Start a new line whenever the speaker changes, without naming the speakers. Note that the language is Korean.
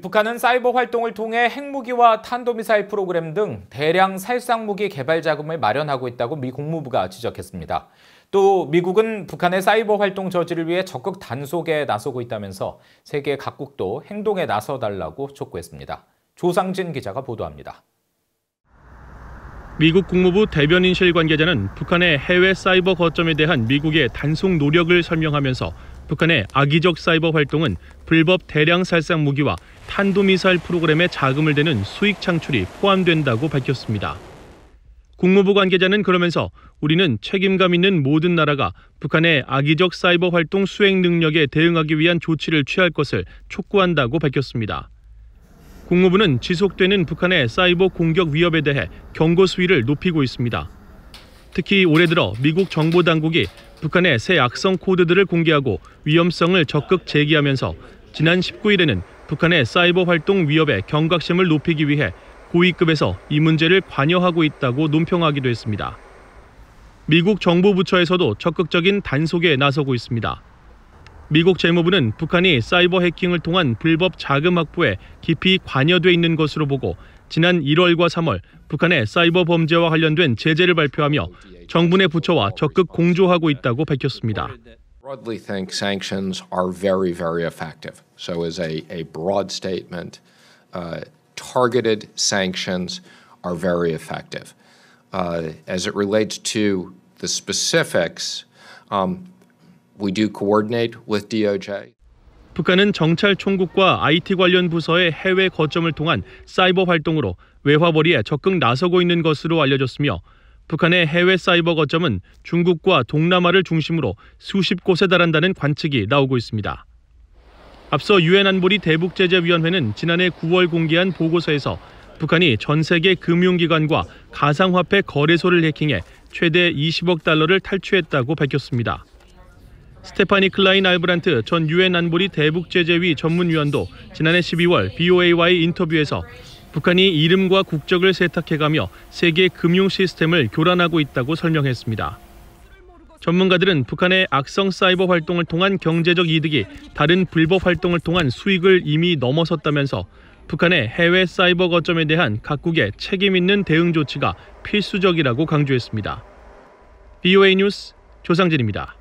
북한은 사이버 활동을 통해 핵무기와 탄도미사일 프로그램 등 대량 살상무기 개발 자금을 마련하고 있다고 미 국무부가 지적했습니다. 또 미국은 북한의 사이버 활동 저지를 위해 적극 단속에 나서고 있다면서 세계 각국도 행동에 나서달라고 촉구했습니다. 조상진 기자가 보도합니다.
미국 국무부 대변인실 관계자는 북한의 해외 사이버 거점에 대한 미국의 단속 노력을 설명하면서 북한의 악의적 사이버 활동은 불법 대량 살상 무기와 탄도미사일 프로그램에 자금을 대는 수익 창출이 포함된다고 밝혔습니다. 국무부 관계자는 그러면서 우리는 책임감 있는 모든 나라가 북한의 악의적 사이버 활동 수행 능력에 대응하기 위한 조치를 취할 것을 촉구한다고 밝혔습니다. 국무부는 지속되는 북한의 사이버 공격 위협에 대해 경고 수위를 높이고 있습니다. 특히 올해 들어 미국 정보 당국이 북한의 새 악성 코드들을 공개하고 위험성을 적극 제기하면서 지난 19일에는 북한의 사이버 활동 위협에 경각심을 높이기 위해 고위급에서 이 문제를 관여하고 있다고 논평하기도 했습니다. 미국 정보 부처에서도 적극적인 단속에 나서고 있습니다. 미국 재무부는 북한이 사이버 해킹을 통한 불법 자금 확보에 깊이 관여돼 있는 것으로 보고 지난 1월과 3월 북한의 사이버 범죄와 관련된 제재를 발표하며 정부 내 부처와 적극 공조하고 있다고 밝혔습니다.
broadly think sanctions are very, very effective. So, as a, a broad statement, uh, targeted sanctions are very effective. Uh, as it relates to the specifics, um, We do coordinate with DOJ.
북한은 정찰 총국과 IT 관련 부서의 해외 거점을 통한 사이버 활동으로 외화벌이에 적극 나서고 있는 것으로 알려졌으며 북한의 해외 사이버 거점은 중국과 동남아를 중심으로 수십 곳에 달한다는 관측이 나오고 있습니다. 앞서 유엔 안보리 대북 제재 위원회는 지난해 9월 공개한 보고서에서 북한이 전 세계 금융기관과 가상화폐 거래소를 해킹해 최대 20억 달러를 탈취했다고 밝혔습니다. 스테파니 클라인 알브란트 전 유엔 안보리 대북 제재위 전문위원도 지난해 12월 BOA와의 인터뷰에서 북한이 이름과 국적을 세탁해가며 세계 금융 시스템을 교란하고 있다고 설명했습니다. 전문가들은 북한의 악성 사이버 활동을 통한 경제적 이득이 다른 불법 활동을 통한 수익을 이미 넘어섰다면서 북한의 해외 사이버 거점에 대한 각국의 책임 있는 대응 조치가 필수적이라고 강조했습니다. BOA 뉴스 조상진입니다.